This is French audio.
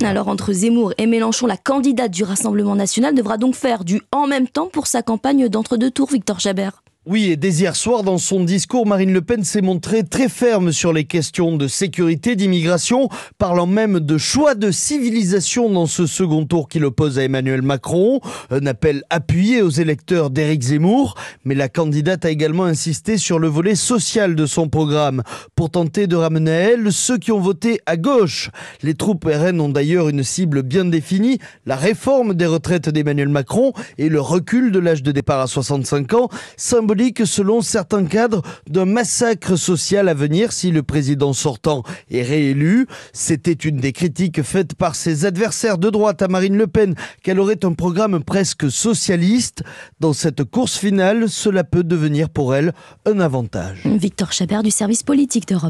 Alors entre Zemmour et Mélenchon, la candidate du Rassemblement national devra donc faire du en même temps pour sa campagne d'entre-deux tours, Victor Jabert. Oui, et dès hier soir, dans son discours, Marine Le Pen s'est montrée très ferme sur les questions de sécurité, d'immigration, parlant même de choix de civilisation dans ce second tour qui l'oppose à Emmanuel Macron, un appel appuyé aux électeurs d'Éric Zemmour, mais la candidate a également insisté sur le volet social de son programme, pour tenter de ramener à elle ceux qui ont voté à gauche. Les troupes RN ont d'ailleurs une cible bien définie, la réforme des retraites d'Emmanuel Macron et le recul de l'âge de départ à 65 ans, selon certains cadres, d'un massacre social à venir si le président sortant est réélu. C'était une des critiques faites par ses adversaires de droite à Marine Le Pen, qu'elle aurait un programme presque socialiste. Dans cette course finale, cela peut devenir pour elle un avantage. Victor Chabert du service politique d'Europe.